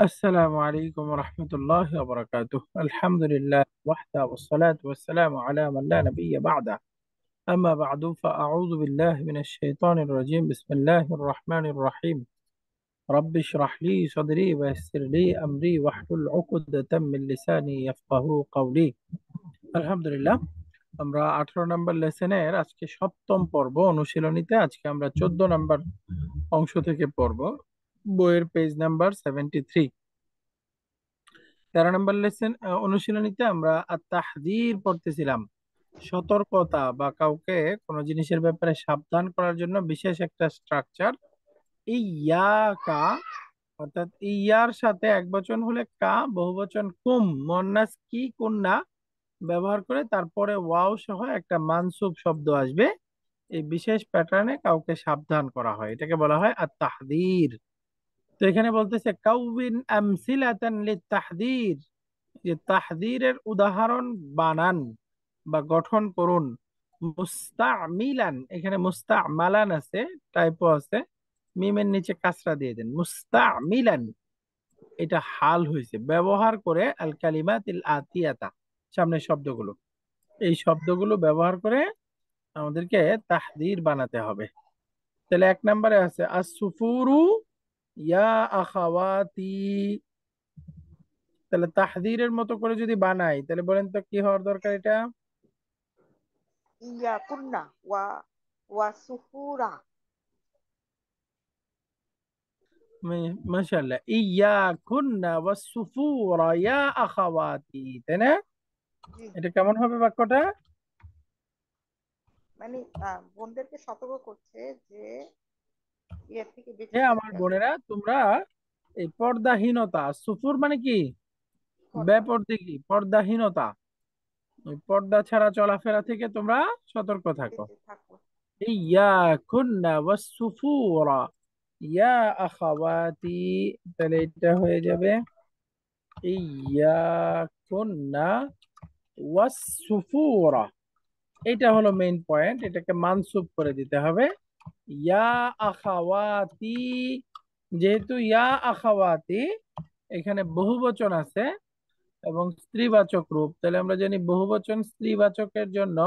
السلام عليكم ورحمة الله وبركاته الحمد لله وحده والصلاة والسلام على من لا نبي بعده أما بعد فأعوذ بالله من الشيطان الرجيم بسم الله الرحمن الرحيم رب اشرح لي صدري ويسر لي أمري واحلل عقدة من لساني يفقه قولي الحمد لله আমরা আঠারো নম্বর লেসেনের আজকে সপ্তম পর্ব অনুশীলনীতে আজকে আমরা চোদ্দ নম্বর অংশ থেকে পড়ব বইয়ের পেজ নাম্বার সেভেন্টি থ্রি তেরো নম্বর লেসেন অনুশীলনীতে আমরা তাহদির পড়তেছিলাম সতর্কতা বা কাউকে কোনো জিনিসের ব্যাপারে সাবধান করার জন্য বিশেষ একটা স্ট্রাকচার ইয়াকা অর্থাৎ ইয়ার সাথে এক বচন হলে কা বহুবচন কুম মন্নাস কি কন্যা ব্যবহার করে তারপরে ওয়াও সহ একটা মানসুব শব্দ আসবে এই বিশেষ প্যাটার্নে কাউকে সাবধান করা হয় এটাকে বলা হয় আর তাহদির তো এখানে বলতেছে কাউবিন আমসিলাতান লিতাহদির যে তাহদিরের উদাহরণ বানান বা গঠন করুন মুস্তামিলান এখানে মুস্তামালান আছে টাইপও আছে মিমের নিচে কাসরা দিয়ে দেন মুস্তামিলান এটা হাল হয়েছে ব্যবহার করে আল কালিমাতিল আতিয়াতা সামনে শব্দগুলো এই শব্দগুলো ব্যবহার করে আমাদেরকে তাহদির বানাতে হবে তাহলে এক নম্বরে আছে আসুফুরু ইয়া আখাওয়াতি তাহলে তাহদিরের মতো করে যদি বানাই তাহলে বলেন তো কি হওয়ার দরকার এটা ইয়া কুন্না ওয়া ওয়া সুহুরা মাশাআল্লাহ ইয়া কুন্না ওয়া সুফুরা ইয়া আখাওয়াতি তাই না এটা কেমন হবে বাক্যটা মানে বোনদেরকে সতর্ক করছে যে ইয়ে হে আমার বোনেরা তোমরা এই পর্দাহীনতা সুফুর মানে কি বেপরদিকি পর্দাহীনতা ওই পর্দা ছাড়া চলাফেরা থেকে তোমরা সতর্ক থাকো ইয়া খুন্না ওয়াস সুফুরা ইয়া আখাওয়াতি তাহলে এটা হয়ে যাবে ইয়া খুন্না ওয়াস সুফুরা এটা হলো মেইন পয়েন্ট এটাকে মানসুব করে দিতে হবে ইয়া আখাওয়াতি যেহেতু ইয়া আখাওয়াতি এখানে বহুবচন আছে এবং স্ত্রীবাচক রূপ তাহলে আমরা জানি বহুবচন স্ত্রীবাচকের জন্য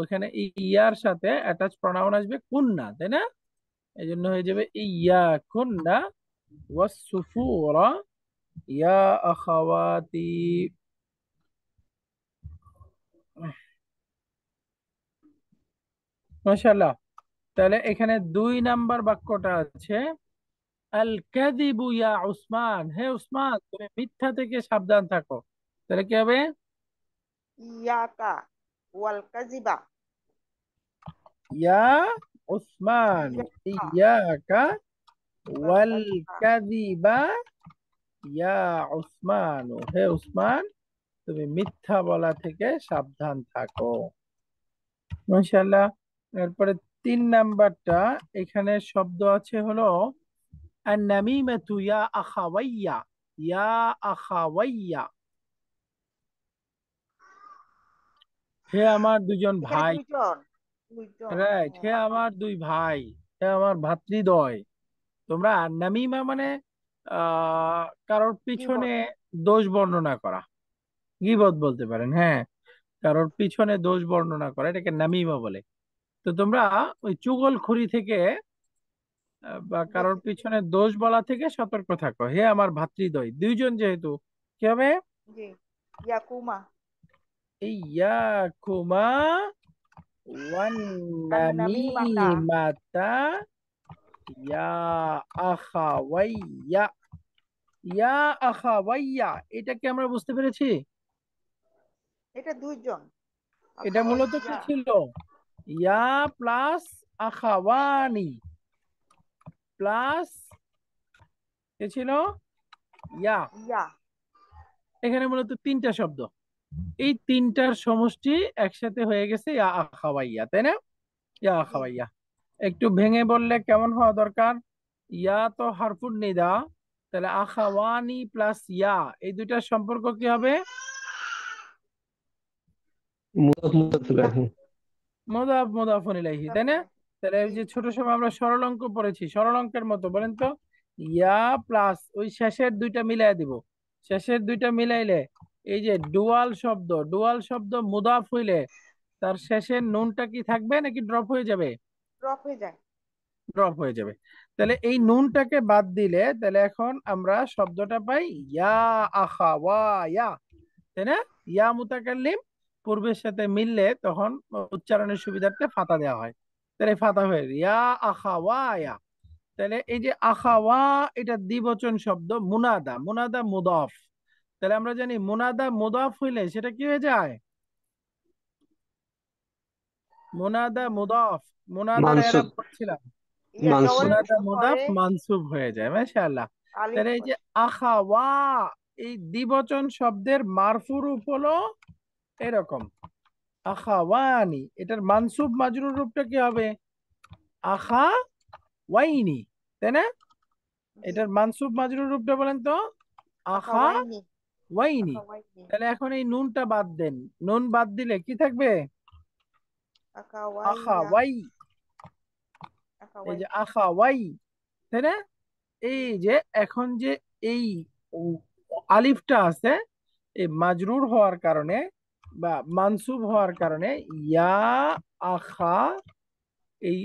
ওখানে ইয়ার সাথে অ্যাটাচ প্রণাম আসবে কুন্না তাই না এই জন্য হয়ে যাবে ইয়া কুন্না ওয়াসুফুরা ইয়া আখাওয়াতি তাহলে এখানে দুই নাম্বার বাক্যটা আছে আল কাদিবু ইয়া উসমান হে উসমান তুমি মিথ্যা থেকে সাবধান থাকো তাহলে কি হবে ইয়াকা ওয়াল কাজিবা ইয়া উসমান ইয়াকা ওয়াল কাদিবা ইয়া উসমান হে উসমান তুমি মিথ্যা বলা থেকে সাবধান থাকো মাশাআল্লাহ এরপরে তিন নাম্বারটা এখানে শব্দ আছে হলো আন্নামিমাতু ইয়া আখাওয়াইয়া ইয়া আখাওয়াইয়া হে আমার দুজন ভাই রাইট হ্যাঁ, হে আমার দুই ভাই হে আমার ভাতৃদয় তোমরা নামিমা মানে কারোর পিছনে দোষ বর্ণনা করা গিবত বলতে পারেন হ্যাঁ কারোর পিছনে দোষ বর্ণনা করা এটাকে নামিমা বলে তো তোমরা ওই চুগলখুরি থেকে বা কারোর পিছনে দোষ বলা থেকে সতর্ক থাকো হে আমার ভাতৃদ্বয় দুইজন যেহেতু কি হবে ইয়াকুমা এই ইয়াকুমা ওয়ান নামিমাতা ইয়া আখাওয়াইয়া ইয়া আখাওয়াইয়া এটা কি আমরা বুঝতে পেরেছি এটা দুইজন এটা মূলত কি ছিল ইয়া প্লাস আখাওয়ানি প্লাস কে ছিল ইয়া এখানে মূলত তিনটা শব্দ এই তিনটার সমষ্টি একসাথে হয়ে গেছে ইয়া তাই না ইয়া আখাওয়াইয়া একটু ভেঙে বললে কেমন হওয়া দরকার ইয়া তো হারফুর নিদা তাহলে আখাওয়ানি প্লাস ইয়া এই দুইটার সম্পর্ক কি হবে মোদাফ মোদাফুন ইলাইহি তাই না আচ্ছা। তাহলে এই যে ছোট সময় আমরা সরল অঙ্ক পড়েছি সরল অঙ্কের মতো বলেন তো ইয়া প্লাস ওই শেষের দুইটা মিলাই দিব শেষের দুইটা মিলাইলে এই যে ডুয়াল শব্দ ডুয়াল শব্দ মুদাফ হইলে তার শেষের নুনটা কি থাকবে নাকি ড্রপ হয়ে যাবে ড্রপ হয়ে যায় ড্রপ হয়ে যাবে তাহলে এই নুনটাকে বাদ দিলে তাহলে এখন আমরা শব্দটা পাই ইয়া আখা ওয়া ইয়া তাই না ইয়া মুতাকাল্লিম পূর্বের সাথে মিললে তখন উচ্চারণের সুবিধার্থে ফাতা দেওয়া হয় তাহলে ফাতা হয়ে আখা আখাওয়া তাহলে এই যে আখাওয়া এটা দ্বিবচন শব্দ মুনাদা মুনাদা মুদফ তাহলে আমরা জানি মুনাদা মুদফ হইলে সেটা কি হয়ে যায় মুনাদা মুদফ মুনাদা হয়ে যায় তাহলে এই যে আখাওয়া এই দ্বিবচন শব্দের মারফু হলো এরকম আখাওয়ানি এটার মানসুব মাজরুর রূপটা কি হবে আখা ওয়াইনি তাই না এটার মানসুব মাজরুর রূপটা বলেন তো আখা ওয়াইনি তাহলে এখন এই নুনটা বাদ দেন নুন বাদ দিলে কি থাকবে আখা ওয়াই এই যে আখা ওয়াই তাই না এই যে এখন যে এই আলিফটা আছে এই মাজরুর হওয়ার কারণে বা মানসুব হওয়ার কারণে ইয়া আখা এই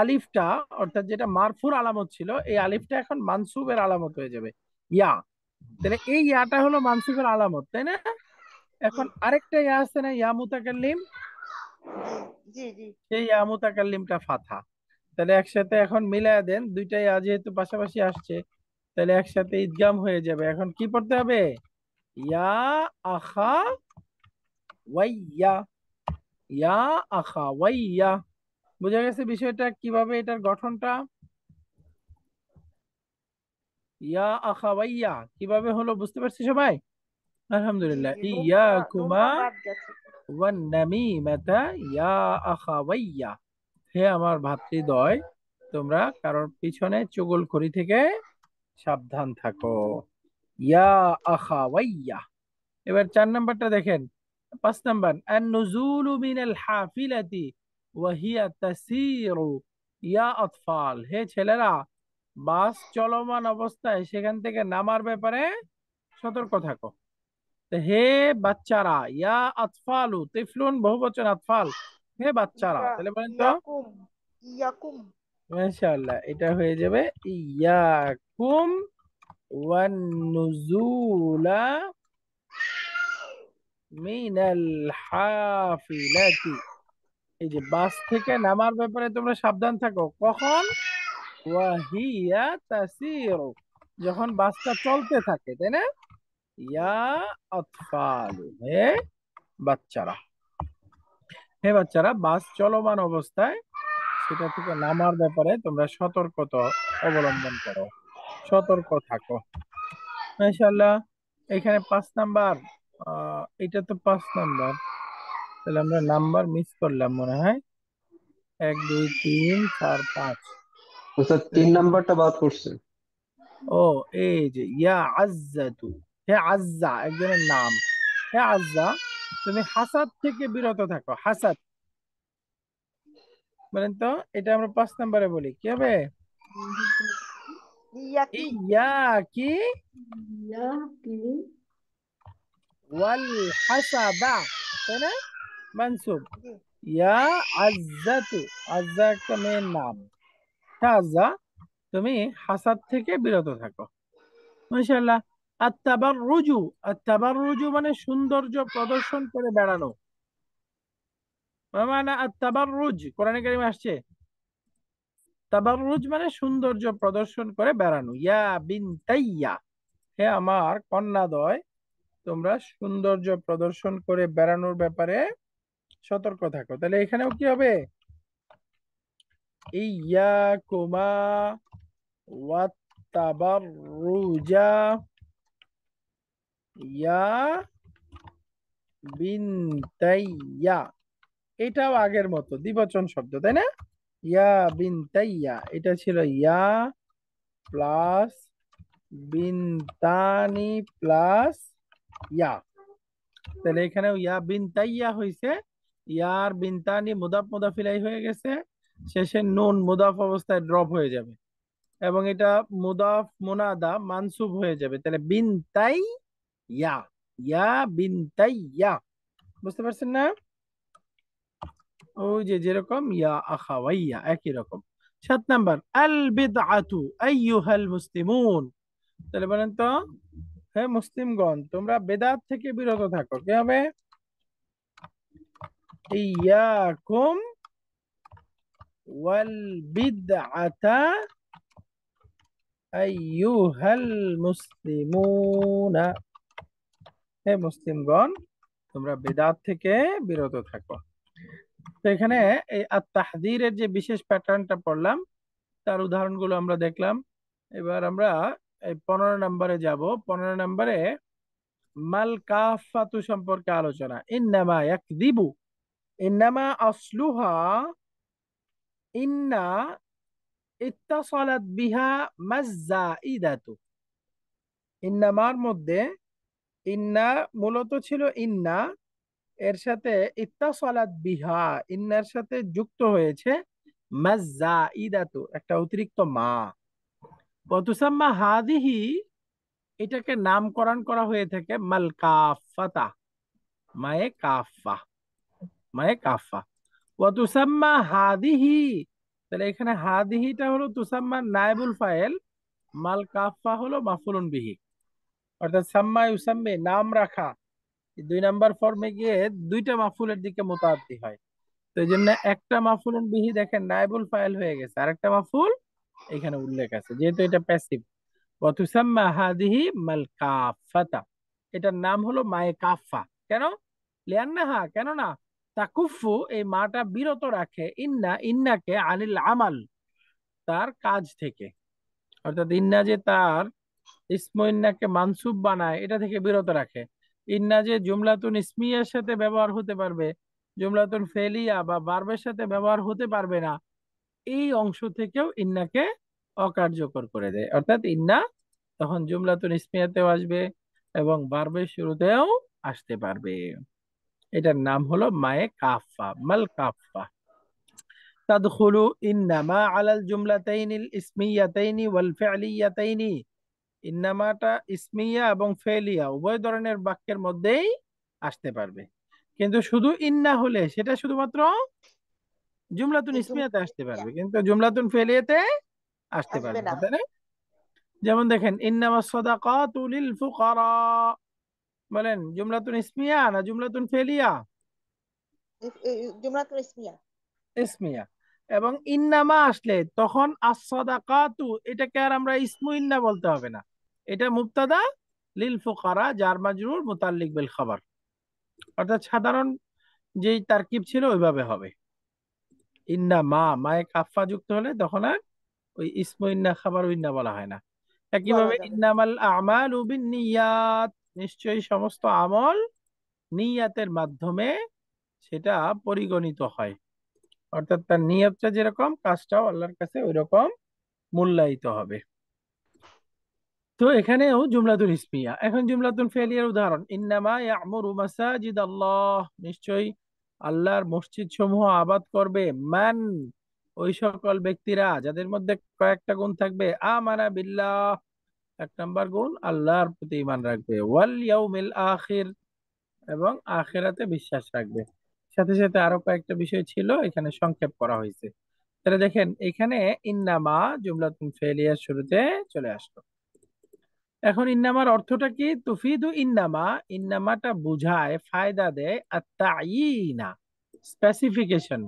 আলিফটা অর্থাৎ যেটা মারফুর আলামত ছিল এই আলিফটা এখন মানসুবের আলামত হয়ে যাবে ইয়া তাহলে এই ইয়াটা হলো মানসুবের আলামত তাই না এখন আরেকটা ইয়া আছে না ইয়া মুতাকাল্লিম সেই ইয়া মুতাকাল্লিমটা ফাথা তাহলে একসাথে এখন মিলায় দেন দুইটাই ইয়া যেহেতু পাশাপাশি আসছে তাহলে একসাথে ইদগাম হয়ে যাবে এখন কি পড়তে হবে ইয়া আখা ওয়াইয়া ইয়া আখা ওয়াইয়া বোঝা গেছে বিষয়টা কিভাবে এটার গঠনটা ইয়া আখা ওয়াইয়া কিভাবে হলো বুঝতে পারছি সবাই আলহামদুলিল্লাহ ইয়া কুমা ওয়ান নামিমাতা ইয়া আখা ওয়াইয়া হে আমার ভাতৃদ্বয় তোমরা কারোর পিছনে চুগল করি থেকে সাবধান থাকো ইয়া আখা ওয়াইয়া এবার চার নাম্বারটা দেখেন পাঁচ নাম্বার আন-নুজুলু মিনাল হাফিলাতি ওয়া হিয়া তাসিরু ইয়া আতফাল হে ছেলেরা বাস চলমান অবস্থায় সেখান থেকে নামার ব্যাপারে সতর্ক থাকো হে বাচ্চারা ইয়া আতফালু তিফলুন বহুবচন আতফাল হে বাচ্চারা তাহলে বলেন তো ইয়াকুম মাশাআল্লাহ এটা হয়ে যাবে ইয়াকুম ওয়ান নুজুলা মিনাল হাফিলাতি এই যে বাস থেকে নামার ব্যাপারে তোমরা সাবধান থাকো কখন ওয়াহিয়া তাসিরু যখন বাসটা চলতে থাকে তাই না ইয়া হে বাচ্চারা হে বাচ্চারা বাস চলমান অবস্থায় সেটা থেকে নামার ব্যাপারে তোমরা সতর্কতা অবলম্বন করো সতর্ক থাকো মাশাআল্লাহ এখানে পাঁচ নাম্বার এটা তো পাঁচ নাম্বার তাহলে আমরা নাম্বার মিস করলাম মনে হয় এক দুই তিন চার পাঁচ আচ্ছা, তিন নাম্বারটা বাদ ও এই যে ইয়া তু হে আজ্জা একজনের নাম হে আজ্জা তুমি হাসাদ থেকে বিরত থাকো হাসাদ বলেন তো এটা আমরা পাঁচ নাম্বারে বলি কি হবে ইয়া কি ইয়া কি ওয়াল হাসাবা তাই না মানসুব ইয়া আজ্জাতু আজ্জা একটা মেয়ের নাম হ্যাঁ আজ্জা তুমি হাসাদ থেকে বিরত থাকো মাশাআল্লাহ আত্তাবার রুজু আত্তাবার রুজু মানে সৌন্দর্য প্রদর্শন করে বেড়ানো মানে আত্তাবার রুজ কোরআনে কারিমে আসছে তাবারুজ মানে সৌন্দর্য প্রদর্শন করে বেড়ানো ইয়া বিনতাইয়া হে আমার কন্যাদয় তোমরা সৌন্দর্য প্রদর্শন করে বেড়ানোর ব্যাপারে সতর্ক থাকো তাহলে এখানেও কি হবে এটাও আগের মতো দ্বিবচন শব্দ তাই না ইয়া তাইয়া এটা ছিল ইয়া প্লাস বিন্তানি প্লাস ইয়া তাহলে এখানেও ইয়া বিনতা ইয়া হয়েছে ইয়ার বিনতানি মুদাফ মুদাফিলাই হয়ে গেছে শেষে নুন মুদাফ অবস্থায় ড্রপ হয়ে যাবে এবং এটা মুদাফ মুনাদা মানসুব হয়ে যাবে তাহলে বিনতাই ইয়া ইয়া বিনতাই ইয়া বুঝতে পারছেন না ওই যে যেরকম ইয়া আখাওয়াইয়া একই রকম সাত নাম্বার আল বিদআতু আইয়ুহাল মুসলিমুন তাহলে বলেন তো হে হ্যাঁ, মুসলিমগণ তোমরা বেদাত থেকে বিরত থাকো কি হবে ইয়াকুম ওয়াল বিদআতা আইয়ুহাল মুসলিমুনা হে মুসলিমগণ তোমরা বেদাত থেকে বিরত থাকো তো এখানে এই তাহদিরের যে বিশেষ প্যাটার্নটা পড়লাম তার উদাহরণগুলো আমরা দেখলাম এবার আমরা পনেরো নম্বরে যাব পনেরো নম্বরে মাল কাফাতু সম্পর্কে আলোচনা ইন্নামা এক দিবু ইন্নামা আসলুহা ইন্না ইত্তাসালাত বিহা মাজ্জাইদাতু ইন্নামার মধ্যে ইন্না মূলত ছিল ইন্না এর সাথে ইত্তাসালাত বিহা ইন্নার সাথে যুক্ত হয়েছে মাজ্জা মাজ্জাইদাতু একটা অতিরিক্ত মা ওয়াতুসাম্মা হাদিহি এটাকে নামকরণ করা হয়ে থাকে মাল কাফাতা মায়ে কাফা মায়ে কাফা ওয়াতুসাম্মা হাদিহি তাহলে এখানে হাদিহিটা হলো তুসাম্মা নাইবুল ফায়েল মাল কাফা হলো মাফুলুন বিহি অর্থাৎ সাম্মা ইউসাম্মে নাম রাখা দুই নাম্বার ফর্মে গিয়ে দুইটা মাফুলের দিকে মোতাবতি হয় তো এই জন্য একটা মাফুলুন বিহি দেখেন নাইবুল ফায়েল হয়ে গেছে আর একটা মাফুল এখানে উল্লেখ আছে যেহেতু এটা প্যাসিভ ওয়াতুসাম্মা হাদিহি এটার নাম হলো কেন লিয়ান্নাহা কেন না তাকুফু এই মাটা বিরত রাখে ইন্না ইন্নাকে আনিল আমাল তার কাজ থেকে অর্থাৎ ইন্না যে তার ইসমিন্নাকে মানসুব বানায় এটা থেকে বিরত রাখে ইন্না যে জুমলাতুন ইসমিয়ার সাথে ব্যবহার হতে পারবে জুমলাতুন ফেলিয়া বা বার্বের সাথে ব্যবহার হতে পারবে না এই অংশ থেকেও ইন্নাকে অকার্যকর করে দেয় অর্থাৎ ইন্না তখন জুমলাতুন ইসমিয়াতেও আসবে এবং বারবের শুরুতেও আসতে পারবে এটার নাম হলো মায়ে কাফা মাল কাফা তাদখুলু ইন্নামা আলাল জুমলাতাইনিল ইসমিয়াতাইনি ওয়াল ফিআলিয়াতাইনি ইন্নামাটা ইসমিয়া এবং ফেলিয়া উভয় ধরনের বাক্যের মধ্যেই আসতে পারবে কিন্তু শুধু ইন্না হলে সেটা শুধুমাত্র জুমলাতুন ইসমিয়াতে আসতে পারবে কিন্তু জুমলাতুন ফেলিয়েতে আসতে পারবে না তাই না যেমন দেখেন ইন্নামা সাদাকাতু লিল ফুকারা বলেন জুমলাতুন ইসমিয়া না জুমলাতুন ফেলিয়া জুমলাতুন ইসমিয়া ইসমিয়া এবং ইন্নামা আসলে তখন আসাদাকাতু এটাকে আর আমরা ইসমু ইন্না বলতে হবে না এটা মুবতাদা লিল ফুকারা জার মাজরুর মুতাল্লিক বিল খাবার অর্থাৎ সাধারণ যেই তারকিব ছিল ওইভাবে হবে ইন্না মা মায়ে কাফা যুক্ত হলে তখন আর ওই ইসম ইন্না খাবার ইন্না বলা হয় না একইভাবে ইন্নামাল আমাল নিয়াত নিশ্চয়ই সমস্ত আমল নিয়াতের মাধ্যমে সেটা পরিগণিত হয় অর্থাৎ তার নিয়তটা যেরকম কাজটাও আল্লাহর কাছে ওই রকম মূল্যায়িত হবে তো এখানেও জুমলাতুল ইসমিয়া এখন জুমলাতুল ফেলিয়ার উদাহরণ ইন্নামা ইয়ামুরু মাসাজিদ আল্লাহ নিশ্চয়ই আল্লাহর মসজিদ সমূহ আবাদ করবে মান ওই সকল ব্যক্তিরা যাদের মধ্যে কয়েকটা গুণ থাকবে আমানা বিল্লাহ এক নম্বর গুণ আল্লাহর প্রতি ইমান রাখবে ওয়াল ইয়াউমিল আখির এবং আখেরাতে বিশ্বাস রাখবে সাথে সাথে আরো কয়েকটা বিষয় ছিল এখানে সংক্ষেপ করা হয়েছে তাহলে দেখেন এখানে ইন্নামা জুমলাতুন ফেলিয়ার শুরুতে চলে আসলো এখন ইন্নামার অর্থটা কি তুফিদু ইন্নামা ইন্নামাটা বুঝায় ফায়দা দেয় আর স্পেসিফিকেশন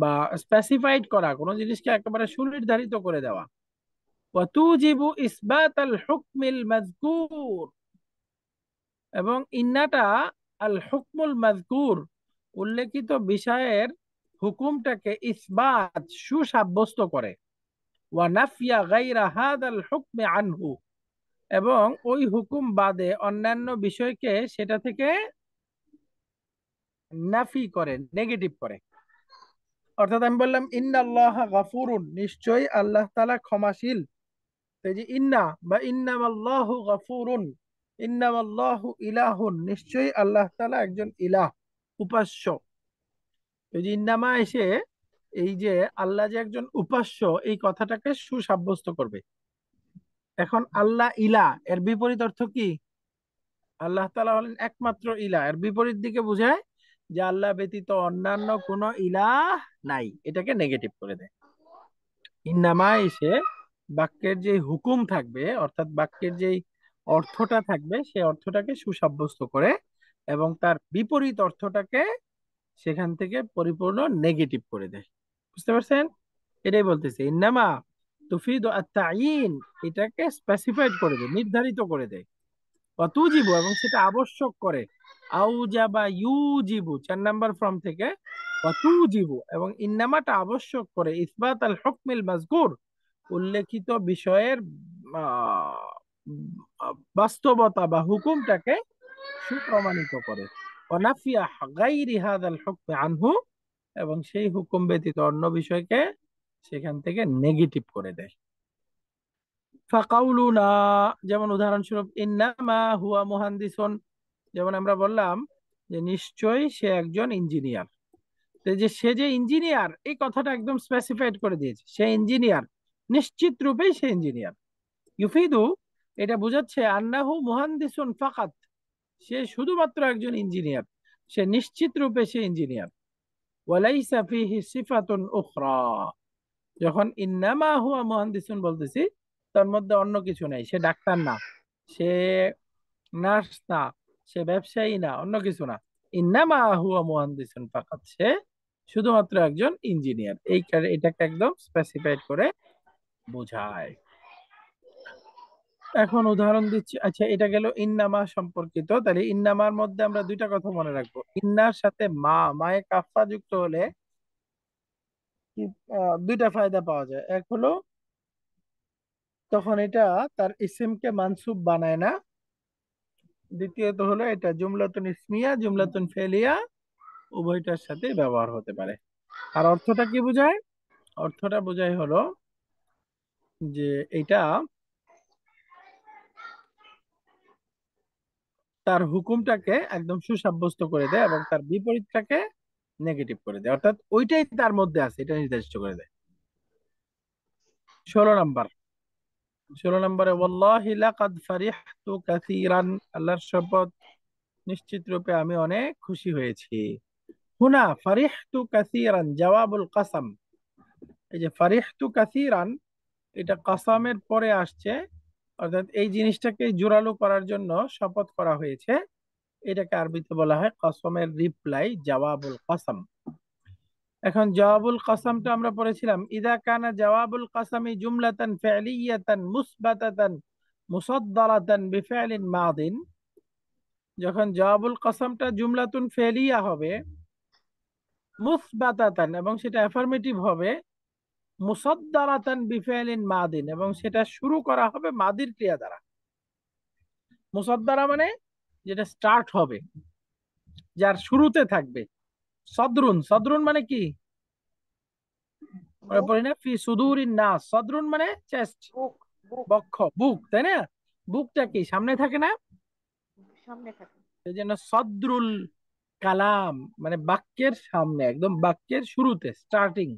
বা স্পেসিফাইড করা কোনো জিনিসকে একেবারে সুনির্ধারিত করে দেওয়া ওয়াতুজিবু ইসবাত হুকমিল মাজকুর এবং ইন্নাটা আল হুকমুল মাজকুর উল্লেখিত বিষয়ের হুকুমটাকে ইসবাত সুসাব্যস্ত করে ওয়া নাফিয়া গাইরা হাদাল হুকমে আনহু এবং ওই হুকুম বাদে অন্যান্য বিষয়কে সেটা থেকে নাফি করে নেগেটিভ করে অর্থাৎ আমি বললাম ইন্না আল্লাহ গাফুরুন নিশ্চয়ই আল্লাহ তালা ক্ষমাশীল যে ইন্না বা ইন্নাম আল্লাহ গাফুরুন ইন্নাম আল্লাহ ইলাহুন নিশ্চয়ই আল্লাহ তালা একজন ইলাহ উপাস্য যে ইন্নামা এসে এই যে আল্লাহ যে একজন উপাস্য এই কথাটাকে সুসাব্যস্ত করবে এখন আল্লাহ ইলা এর বিপরীত অর্থ কি আল্লাহ তালা হলেন একমাত্র ইলা এর বিপরীত দিকে বুঝায় যে আল্লাহ ব্যতীত অন্যান্য কোন ইলা নাই এটাকে নেগেটিভ করে দেয় ইন্নামা এসে বাক্যের যে হুকুম থাকবে অর্থাৎ বাক্যের যেই অর্থটা থাকবে সেই অর্থটাকে সুসাব্যস্ত করে এবং তার বিপরীত অর্থটাকে সেখান থেকে পরিপূর্ণ নেগেটিভ করে দেয় বুঝতে পারছেন এটাই বলতেছে ইন্নামা তুফিদ এটাকে স্পেসিফাইড করে দেয় নির্ধারিত করে দেয় জীব এবং সেটা আবশ্যক করে আউজা বা ইউ জীব চার নাম্বার ফর্ম থেকে জীব এবং ইন্নামাটা আবশ্যক করে ইসবাত আল হকমিল মাজগুর উল্লেখিত বিষয়ের বাস্তবতা বা হুকুমটাকে সুপ্রমাণিত করে অনাফিয়া গাইরি আল হকমে আনহু এবং সেই হুকুম ব্যতীত অন্য বিষয়কে সেখান থেকে নেগেটিভ করে দেয় ফাকাউলুনা যেমন উদাহরণস্বরূপ ইন্নামা হুয়া মোহান্দিসন যেমন আমরা বললাম যে নিশ্চয়ই সে একজন ইঞ্জিনিয়ার যে সে যে ইঞ্জিনিয়ার এই কথাটা একদম স্পেসিফাইড করে দিয়েছে সে ইঞ্জিনিয়ার নিশ্চিত রূপেই সে ইঞ্জিনিয়ার ইউফিদু এটা বোঝাচ্ছে আন্নাহু মোহান্দিসন ফাকাত সে শুধুমাত্র একজন ইঞ্জিনিয়ার সে নিশ্চিত রূপে সে ইঞ্জিনিয়ার ওয়ালাইসা ফিহি সিফাতুন উখরা যখন ইন্নামা হুয়া মহান্দিসুন বলতেছি তার মধ্যে অন্য কিছু নাই সে ডাক্তার না সে নার্স না সে ব্যবসায়ী না অন্য কিছু না ইন্নামা হুয়া মহান্দিসুন ফাকাত সে শুধুমাত্র একজন ইঞ্জিনিয়ার এই এটাকে একদম স্পেসিফাইড করে বোঝায় এখন উদাহরণ দিচ্ছি আচ্ছা এটা গেল ইন্নামা সম্পর্কিত তাহলে ইন্নামার মধ্যে আমরা দুইটা কথা মনে রাখবো ইন্নার সাথে মা মায়ে কাফা যুক্ত হলে দুইটা ফায়দা পাওয়া যায় এক হলো তখন এটা তার ইসিমকে মানসুব বানায় না দ্বিতীয়ত হলো এটা জুমলাতুন ইসমিয়া জুমলাতুন ফেলিয়া উভয়টার সাথে ব্যবহার হতে পারে আর অর্থটা কি বোঝায় অর্থটা বোঝাই হলো যে এটা তার হুকুমটাকে একদম সুসাব্যস্ত করে দেয় এবং তার বিপরীতটাকে নেগেটিভ করে দেয় অর্থাৎ ওইটাই তার মধ্যে আছে এটা নির্ধারিত করে দেয় ষোলো নাম্বার ষোলো নম্বরে আল্লাহর শপথ নিশ্চিত রূপে আমি অনেক খুশি হয়েছি হুনা ফারিহতু কাসিরান জওয়াবুল কাসাম এই যে ফারিহতু কাসিরান এটা কাসামের পরে আসছে অর্থাৎ এই জিনিসটাকে জোরালো করার জন্য শপথ করা হয়েছে এটাকে আরবিতে বলা হয় কসমের রিপ্লাই জওয়াবুল কসম এখন জওয়াবুল কসমটা আমরা পড়েছিলাম ইদা কানা জওয়াবুল কসমি জুমলাতান ফিআলিয়াতান মুসবাতাতান মুসাদদালাতান বিফালিন মাদিন যখন জওয়াবুল কসমটা জুমলাতুন ফেলিয়া হবে মুসবাতাতান এবং সেটা অ্যাফার্মেটিভ হবে মুসাদদালাতান বিফালিন মাদিন এবং সেটা শুরু করা হবে মাদির ক্রিয়া দ্বারা মুসদ্দারা মানে যেটা স্টার্ট হবে যার শুরুতে থাকবে সদরুন সদরুন মানে কি সদরুন মানে চেস্ট বক্ষ বুক তাই না বুকটা কি সামনে থাকে না সামনে সদরুল কালাম মানে বাক্যের সামনে একদম বাক্যের শুরুতে স্টার্টিং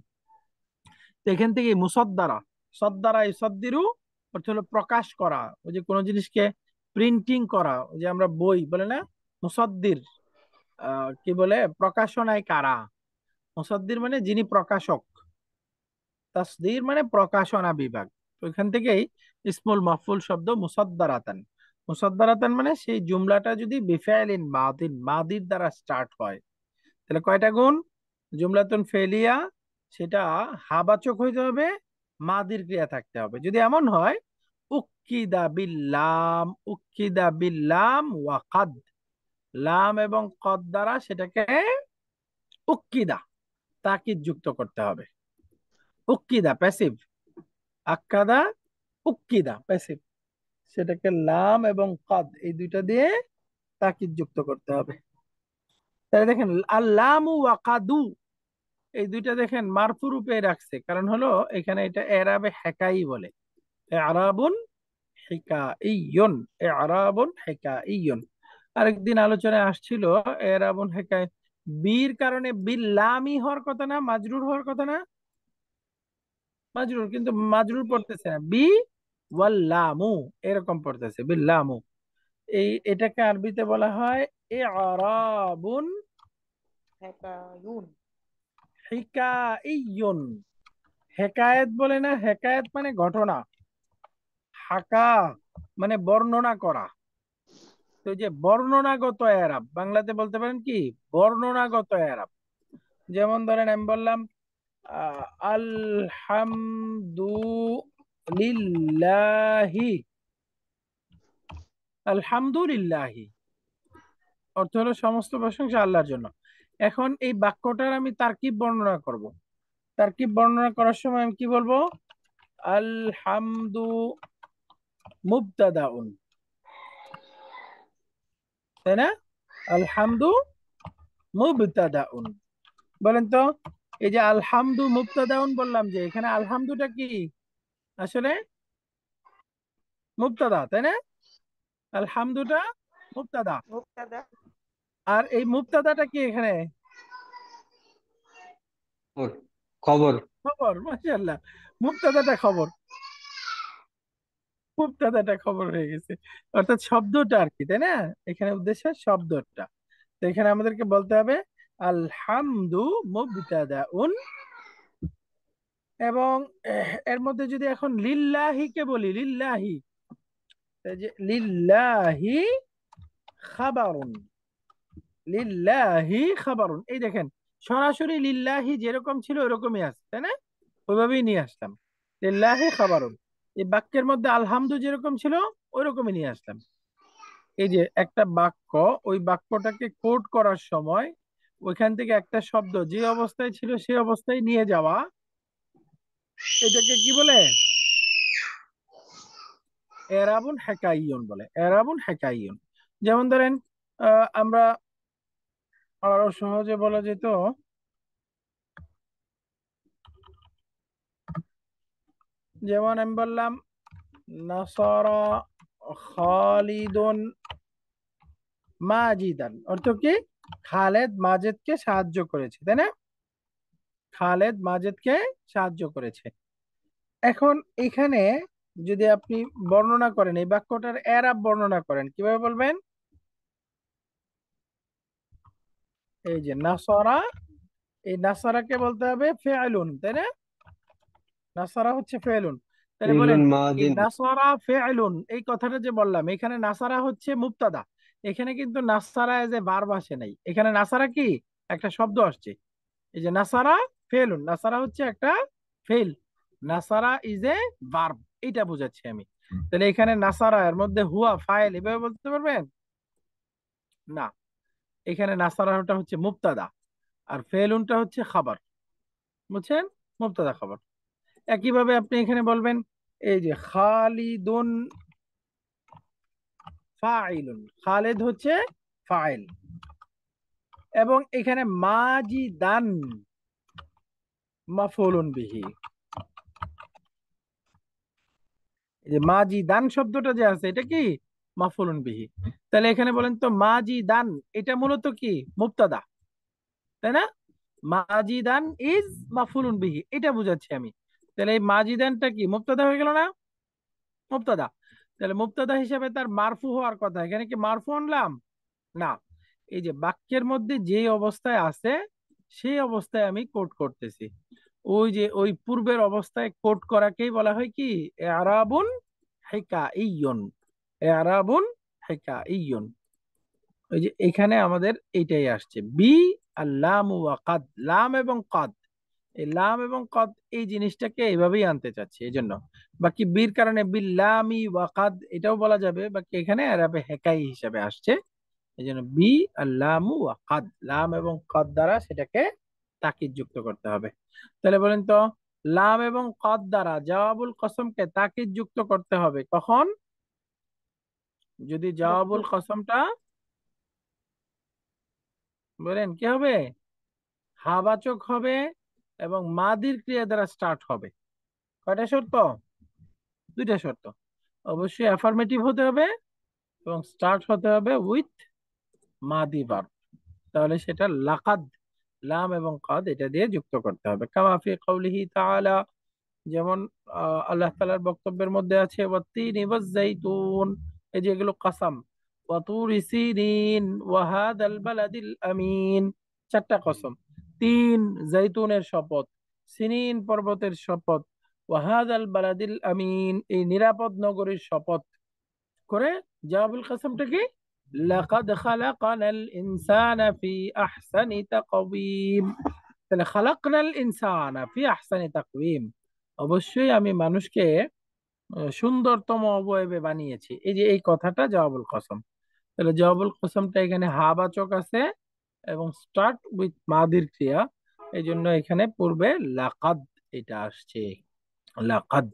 এখান থেকে মুসদ্দারা সদ্দারা সদ্দিরু অর্থ হলো প্রকাশ করা ওই যে কোনো জিনিসকে প্রিন্টিং করা যে আমরা বই বলে না মুসদ্দির কি বলে প্রকাশনায় কারা মুসদ্দির মানে যিনি প্রকাশক তসদির মানে প্রকাশনা বিভাগ তো থেকেই ইসমুল মাহফুল শব্দ মুসদ্দার আতান মানে সেই জুমলাটা যদি বিফেলিন মাদিন মাদির দ্বারা স্টার্ট হয় তাহলে কয়টা গুণ জুমলাতুন ফেলিয়া সেটা হাবাচক হইতে হবে মাদির ক্রিয়া থাকতে হবে যদি এমন হয় উকিদা বিল্লাম উকিদা বিল্লাম ওয়া কাদ লাম এবং কদ দ্বারা সেটাকে উকিদা তাকিদ যুক্ত করতে হবে উকিদা প্যাসিভ আক্কাদা উকিদা প্যাসিভ সেটাকে লাম এবং কদ এই দুইটা দিয়ে তাকিদ যুক্ত করতে হবে তাহলে দেখেন আল্লামু ওয়াকাদু এই দুইটা দেখেন মারফু রূপে রাখছে কারণ হলো এখানে এটা এরাবে হ্যাকাই বলে এরাবন হেকাইয়ন এরাবন আরেকদিন আলোচনায় আসছিল এরাবন হেকাই বীর কারণে বীর লামি হওয়ার কথা না মাজরুর হওয়ার কথা না মাজরুর কিন্তু মাজরুর পড়তেছে না বি ওয়াল্লামু এরকম পড়তেছে লামু এই এটাকে আরবিতে বলা হয় এরাবুন হেকায়ুন হেকাইয়ুন হেকায়েত বলে না হেকায়েত মানে ঘটনা থাকা মানে বর্ণনা করা তো যে বর্ণনাগত এরাব বাংলাতে বলতে পারেন কি বর্ণনাগত এরাব যেমন ধরেন আমি বললাম আলহামদুলিল্লাহি আলহামদুলিল্লাহি অর্থ হলো সমস্ত প্রশংসা আল্লাহর জন্য এখন এই বাক্যটার আমি তার্কিব বর্ণনা করব তার্কিব বর্ণনা করার সময় আমি কি বলবো আলহামদু মুবতাদাউন তাই না আলহামদু মুবতাদাউন বলেন তো এই যে আলহামদু মুবতাদাউন বললাম যে এখানে আলহামদুটা কি আসলে মুবতাদা তাই না আলহামদুটা মুবতাদা মুবতাদা আর এই মুবতাদাটা কি এখানে খবর খবর মাশাআল্লাহ মুবতাদাটা খবর খুব একটা খবর হয়ে গেছে অর্থাৎ শব্দটা আর কি তাই না এখানে উদ্দেশ্য শব্দটা তো এখানে আমাদেরকে বলতে হবে আলহামদু উন এবং এর মধ্যে যদি এখন লিল্লাহিকে বলি লিল্লাহি যে লিল্লাহি খাবারুন লিল্লাহি খাবারুন এই দেখেন সরাসরি লিল্লাহি যেরকম ছিল ওরকমই আসছে তাই না ওইভাবেই নিয়ে আসলাম লিল্লাহি খাবারুন এই বাক্যের মধ্যে আলহামদু যেরকম ছিল ওই রকমই নিয়ে আসলাম এই যে একটা বাক্য ওই বাক্যটাকে কোট করার সময় ওইখান থেকে একটা শব্দ যে অবস্থায় ছিল সে অবস্থায় নিয়ে যাওয়া এটাকে কি বলে এরাবুন হ্যাকাইয়ন বলে এরাবুন হ্যাকাইয়ন যেমন ধরেন আমরা আরো সহজে বলা যেত যেমন আমি বললাম নাসর খালিদুন মাজিদান অর্থ কি খালেদ মাজেদকে সাহায্য করেছে তাই না খালেদ মাজেদকে সাহায্য করেছে এখন এখানে যদি আপনি বর্ণনা করেন এই বাক্যটার এরাব বর্ণনা করেন কিভাবে বলবেন এই যে নাসরা এই নাসারাকে বলতে হবে ফেয়ালুন তাই না নাসারা হচ্ছে ফেলুন তাহলে বলেন নাসারা ফেলুন এই কথাটা যে বললাম এখানে নাসারা হচ্ছে মুক্তাদা এখানে কিন্তু নাসারা যে এ আসে নাই এখানে নাসারা কি একটা শব্দ আসছে এই যে নাসারা ফেলুন নাসারা হচ্ছে একটা ফেল নাসারা ইজ এ বার্ব এটা বুঝাচ্ছি আমি তাহলে এখানে নাসারা এর মধ্যে হুয়া ফাইল এভাবে বলতে পারবেন না এখানে নাসারাটা হচ্ছে মুক্তাদা আর ফেলুনটা হচ্ছে খাবার বুঝছেন মুক্তাদা খাবার একই ভাবে আপনি এখানে বলবেন এই যে খালিদুন ফাইলুন খালেদ হচ্ছে ফাইল এবং এখানে মাজিদান মাফুলুন বিহি যে মাজি দান শব্দটা যে আছে এটা কি মাফুলুন বিহি তাহলে এখানে বলেন তো মাজি দান এটা মূলত কি মুক্তাদা তাই না মাজি দান ইজ মাফুলুন বিহি এটা বুঝাচ্ছি আমি তাহলে এই মাজিদানটা কি মুক্তদা হয়ে গেল না মুক্তদা তাহলে মুক্তদা হিসাবে তার মারফু হওয়ার কথা এখানে কি মারফু আনলাম না এই যে বাক্যের মধ্যে যে অবস্থায় আছে সেই অবস্থায় আমি কোট করতেছি ওই যে ওই পূর্বের অবস্থায় কোট করাকেই বলা হয় কি এরাবুন হেকা ইয়ন এরাবুন হেকা ইয়ন ওই যে এখানে আমাদের এইটাই আসছে বি আর লাম ওয়া কাদ লাম এবং কাদ এই লাম এবং কদ এই জিনিসটাকে এভাবেই আনতে চাচ্ছি এই জন্য বাকি বীর কারণে বিল্লামি ওয়াকাদ এটাও বলা যাবে বাকি এখানে আরবে হেকাই হিসাবে আসছে এই জন্য বি আর লামু ওয়াকাদ লাম এবং কদ দ্বারা সেটাকে তাকিদ যুক্ত করতে হবে তাহলে বলেন তো লাম এবং কদ দ্বারা জওয়াবুল কসমকে তাকিদ যুক্ত করতে হবে কখন যদি জওয়াবুল কসমটা বলেন কি হবে হাবাচক হবে এবং মাদির ক্রিয়া দ্বারা স্টার্ট হবে কয়টা শর্ত দুইটা শর্ত অবশ্যই অ্যাফার্মেটিভ হতে হবে এবং স্টার্ট হতে হবে উইথ মাদি ভার্ব তাহলে সেটা লাকাদ লাম এবং কাদ এটা দিয়ে যুক্ত করতে হবে কামাফি কৌলিহি তাআলা যেমন আল্লাহ তালার বক্তব্যের মধ্যে আছে এই যেগুলো কাসাম আমিন চারটা কসম তিন জৈতুনের শপথ সিনিন পর্বতের শপথ ওয়াহাদ আল বালাদিল আমিন এই নিরাপদ নগরীর শপথ করে জাহাবুল কাসমটা কি লাকাদ ইনসানা ফি আহসানি তাকওয়িম তাহলে ইনসানা ফি আহসানি তাকওয়িম অবশ্যই আমি মানুষকে সুন্দরতম অবয়বে বানিয়েছি এই যে এই কথাটা জবাবুল কসম তাহলে জবাবুল কসমটা এখানে হাবাচক আছে এবং স্টার্ট উইথ মাদির ক্রিয়া এই জন্য এখানে পূর্বে লাকাদ এটা আসছে লাকাদ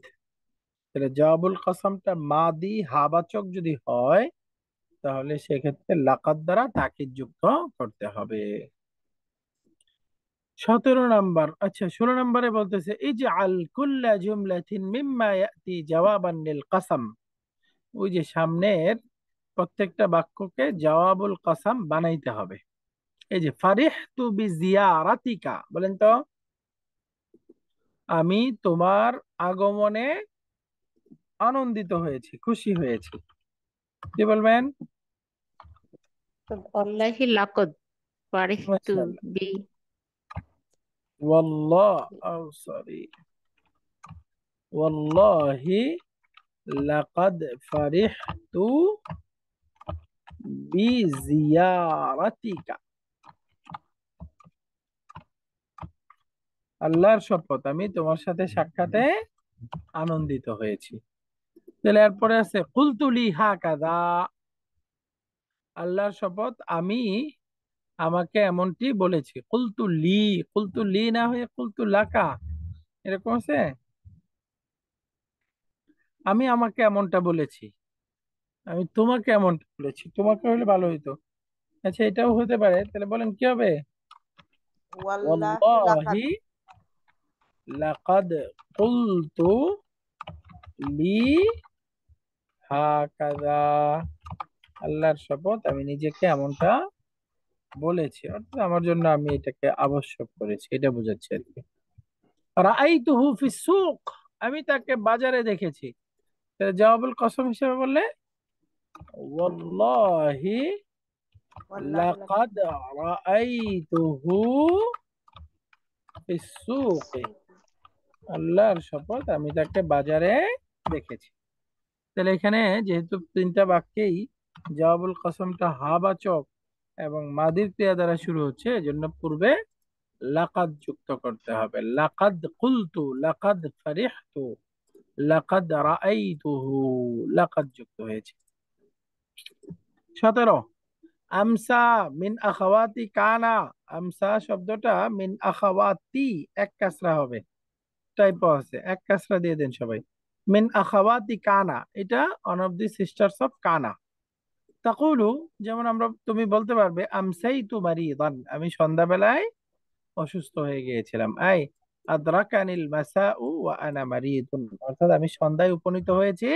তাহলে জবাবুল কাসামটা মাদি হাবাচক যদি হয় তাহলে সেক্ষেত্রে লাকাত দ্বারা তাকে যুক্ত করতে হবে সতেরো নাম্বার আচ্ছা ষোলো নাম্বারে বলতেছে এই যে আল কুল্লা জুমলাতিন মিম্মা ইয়াতি কাসাম ওই যে সামনের প্রত্যেকটা বাক্যকে জওয়াবুল কাসাম বানাইতে হবে এই যে ফারিহ তু বিজিয়ারাতিকা বলেন তো আমি তোমার আগমনে আনন্দিত হয়েছি খুশি হয়েছি কি বলবেন ফারিহ তু বি والله আল্লাহর শপথ আমি তোমার সাথে সাক্ষাতে আনন্দিত হয়েছি তাহলে এরপরে আছে কুলতুলি হা কাদা আল্লাহর শপথ আমি আমাকে এমনটি বলেছি কুলতুলি কুলতুলি না হয়ে কুলতুলাকা এরকম আছে আমি আমাকে এমনটা বলেছি আমি তোমাকে এমনটা বলেছি তোমাকে হলে ভালো হইতো আচ্ছা এটাও হতে পারে তাহলে বলেন কি হবে লাকাদ কুলতু লি হাকাদা আল্লাহর শপথ আমি নিজেকে এমনটা বলেছি অর্থাৎ আমার জন্য আমি এটাকে আবশ্যক করেছি এটা বোঝাচ্ছি আর কি রাআইতুহু ফি সুক আমি তাকে বাজারে দেখেছি জবাবুল কসম হিসেবে বললে ওয়াল্লাহি লাকাদ রাআইতুহু ফি সুক আল্লাহর শপথ আমি তাকে বাজারে দেখেছি তাহলে এখানে যেহেতু তিনটা বাক্যেই জবাবুল কসমটা হা বা চক এবং মাদির ক্রিয়া দ্বারা শুরু হচ্ছে এজন্য পূর্বে লাকাদ যুক্ত করতে হবে লাকাদ কুলতু লাকাদ ফারিহতু লাকাদ রাআইতুহু লাকাদ যুক্ত হয়েছে 17 আমসা মিন আখাওয়াতি কানা আমসা শব্দটা মিন আখাওয়াতি এক কাসরা হবে টাইপ আছে এক কাসরা দিয়ে দেন সবাই মিন আখাওয়াতি কানা এটা one of the sisters of কানা তাকুলু যেমন আমরা তুমি বলতে পারবে আমসাই তু মারিদান আমি সন্ধ্যাবেলায় অসুস্থ হয়ে গিয়েছিলাম আই আদরাকানিল মাসাউ ওয়া আনা মারিদুন অর্থাৎ আমি সন্ধ্যায় উপনীত হয়েছি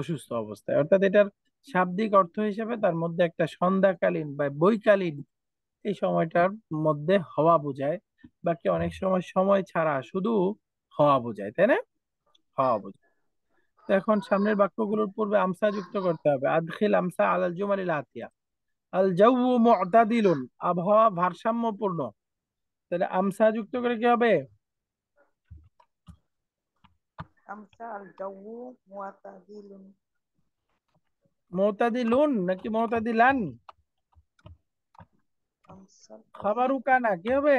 অসুস্থ অবস্থায় অর্থাৎ এটার শাব্দিক অর্থ হিসেবে তার মধ্যে একটা সন্ধ্যাকালীন বা বৈকালীন এই সময়টার মধ্যে হওয়া বোঝায় বাকি অনেক সময় সময় ছাড়া শুধু হওয়া বোঝায় তাই না হওয়া বোঝায় তো এখন সামনের বাক্যগুলোর পূর্বে আমসা যুক্ত করতে হবে আদখিল আমসা আল আল জুমারি লাতিয়া আল জাউ মুতাদিলুন আবহাওয়া ভারসাম্যপূর্ণ তাহলে আমসা যুক্ত করে কি হবে আমসা নাকি মুতাদিলান খাবারু কানা কি হবে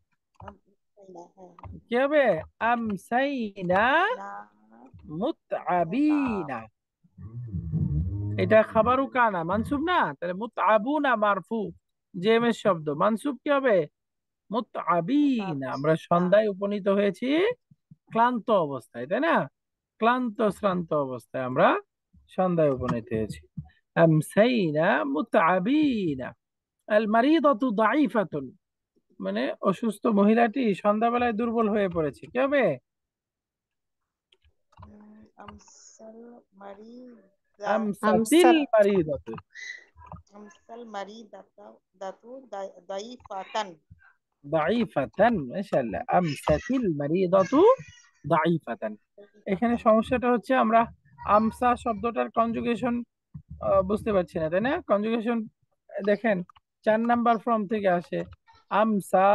কি হবে আমসাইনা মুতআবিনা এটা খাবারু কানা মানসুব না তাহলে মুতআবুনা মারফু জেমের শব্দ মানসুব কি হবে মুতআবিনা আমরা সন্ধ্যায় উপনীত হয়েছি ক্লান্ত অবস্থায় তাই না ক্লান্ত শ্রান্ত অবস্থায় আমরা সন্ধ্যায় উপনীত হয়েছি আমসাইনা মুতআবিনা المريضة ضعيفة মানে অসুস্থ মহিলাটি সন্ধ্যাবেলায় দুর্বল হয়ে পড়েছে কি হবে এখানে সমস্যাটা হচ্ছে আমরা আমসা শব্দটার কনজুগেশন বুঝতে পারছি না তাই না কনজুগেশন দেখেন চার নাম্বার ফর্ম থেকে আসে আমসা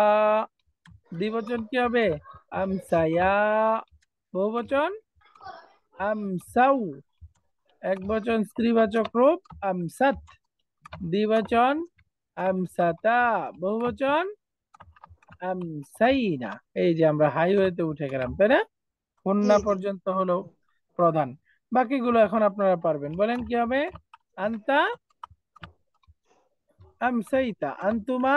দ্বিবচন কি হবে আমসায়া বহুবচন আমসাউ এক বচন স্ত্রীবাচক রূপ আমসাত দ্বিবচন আমসাতা বহুবচন আমসাইনা এই যে আমরা হাইওয়েতে উঠে গেলাম তাই না খুলনা পর্যন্ত হলো প্রধান বাকিগুলো এখন আপনারা পারবেন বলেন কি হবে আন্তা আমসাইতা আন্তুমা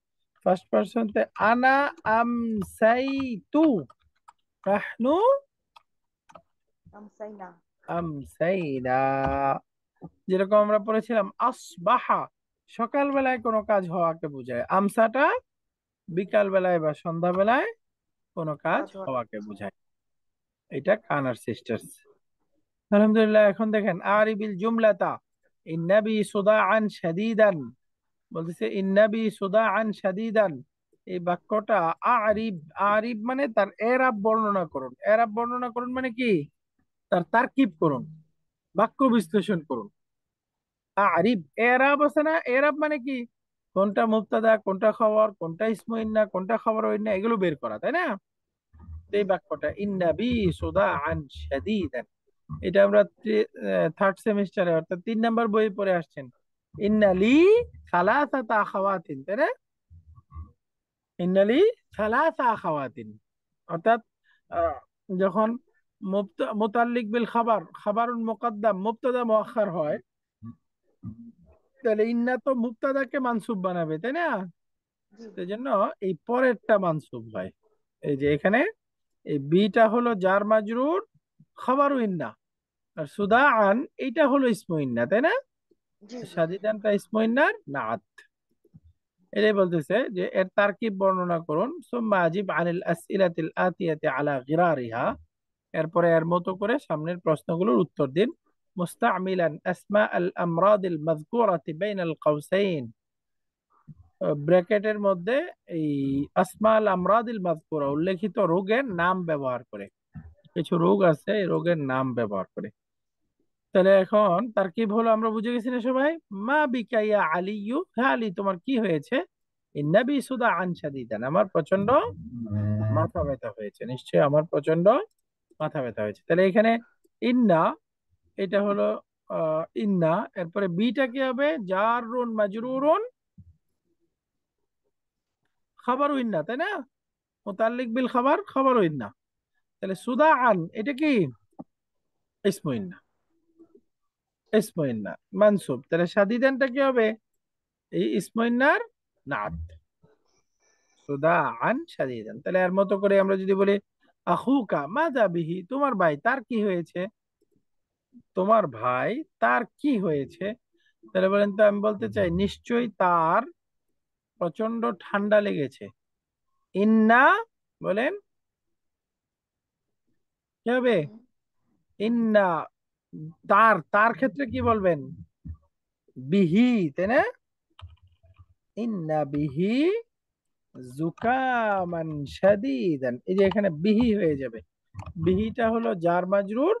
ফার্স্ট পারসন তে আনা আমসাইতু নাহনু আমসাইনা আমসাইনা যেরকম আমরা পড়েছিলাম আসবাহা সকালবেলায় কোনো কাজ হওয়াকে বোঝায় আমসাটা বিকালবেলায় বা বেলায় কোনো কাজ হওয়াকে বোঝায় এটা কানার সিস্টার্স আলহামদুলিল্লাহ এখন দেখেন আরিবিল জুমলাতা ইন্নাবি সুদাআন শাদীদান বলতেছে ইন্নাবি সুদা আন সাদিদান এই বাক্যটা আরিব আরিব মানে তার এরাব বর্ণনা করুন এরাব বর্ণনা করুন মানে কি তার তারকিব করুন বাক্য বিশ্লেষণ করুন আরিব এরাব আছে না এরাব মানে কি কোনটা মুক্তাদা কোনটা খবর কোনটা ইসমু কোনটা খবর ইন্না এগুলো বের করা তাই না এই বাক্যটা ইন্নাবি সুদা আন সাদিদান এটা আমরা থার্ড সেমিস্টারে অর্থাৎ তিন নম্বর বই পড়ে আসছেন ইন্নালি সালাসাতা তাই না ইন্নালি সালাসা অর্থাৎ যখন মোতাল্লিক বিল খাবার হয় তাহলে ইন্না তো মানসুব বানাবে তাই না জন্য এই পরেরটা মানসুব হয় এই যে এখানে এই বিটা হলো জার মাজরুর খাবার ইন্না আর সুদা আন এইটা হলো ইসমু ইন্না তাই না সাজিদান ইসমইনার নাত এটাই বলতেছে যে এর তারকিব বর্ণনা করুন সুম্মা আজিব আনিল আসইলাতিল আতিয়াতি আলা গিরারিহা এরপরে এর মতো করে সামনের প্রশ্নগুলোর উত্তর দিন মুস্তামিলান আসমা আল আমরাদিল মাযকুরাতি কাউসাইন ব্র্যাকেটের মধ্যে এই আসমা আল আমরাদিল মাযকুরা উল্লেখিত রোগের নাম ব্যবহার করে কিছু রোগ আছে এই রোগের নাম ব্যবহার করে তাহলে এখন তার কি হলো আমরা বুঝে গেছি না সবাই মা বিকাইয়া আলিউ হ্যাঁ আলী তোমার কি হয়েছে নাবি সুদা আনসা দিতেন আমার প্রচন্ড মাথা ব্যথা হয়েছে নিশ্চয়ই আমার প্রচন্ড মাথা ব্যথা হয়েছে তাহলে এখানে ইন্না এটা হলো ইন্না এরপরে বিটা কি হবে জারুন মাজরুরুন খাবার ইন্না তাই না মোতাল্লিক বিল খাবার খাবার ইন্না তাহলে সুদা আন এটা কি ইসমু ইন্না ইসমইন্না মানসুব তাহলে সাদিদানটা কি হবে এই ইসমইন্নার নাত সুদা আন সাদিদান তাহলে মতো করে আমরা যদি বলি বিহি তোমার ভাই তার কি হয়েছে তোমার ভাই তার কি হয়েছে তাহলে বলেন তো আমি বলতে চাই নিশ্চয়ই তার প্রচন্ড ঠান্ডা লেগেছে ইন্না বলেন কি হবে ইন্না তার তার ক্ষেত্রে কি বলবেন বিহি তাই না ইন্না বিহি জুকামান শাদিদান এই যে এখানে বিহি হয়ে যাবে বিহিটা হলো জার মাজরুর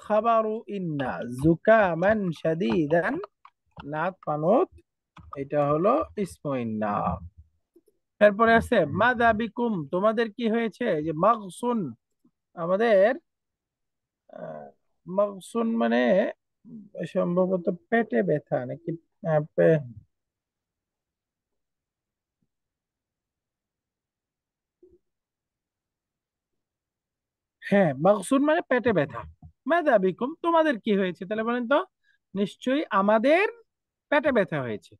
খাবারু ইন্না জুকামান শাদিদান নাত পানত এটা হলো এরপরে আছে তোমাদের কি হয়েছে যে মাগসুন আমাদের আহ মাকসুন মানে সম্ভবত পেটে ব্যথা নাকি হ্যাঁ মাকসুন মানে পেটে ব্যথা মাদা বিকুম তোমাদের কি হয়েছে তাহলে বলেন তো নিশ্চয়ই আমাদের পেটে ব্যথা হয়েছে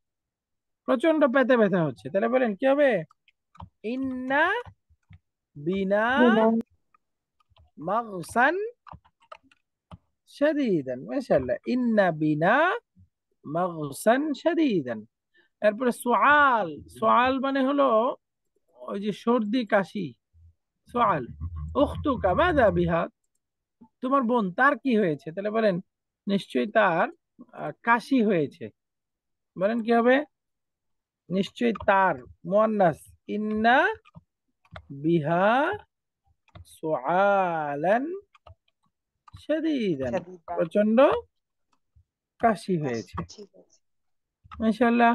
প্রচন্ড পেটে ব্যথা হচ্ছে তাহলে বলেন কি হবে ইন্না বিনা মাকসান শাদীদান মাশাআল্লাহ ইন্না বিনা মাগসান শাদীদান তারপরে সোয়াল সোয়াল মানে হলো ওই যে সর্দি কাশি সোয়াল উখতু কামা কামাদা বিহা তোমার বোন তার কি হয়েছে তাহলে বলেন নিশ্চয়ই তার কাশি হয়েছে বলেন কি হবে নিশ্চয়ই তার মোয়ান্নাস ইন্না বিহা সোয়ালান শরীরান প্রচন্ড কাশি হয়েছে ইনশাল্লাহ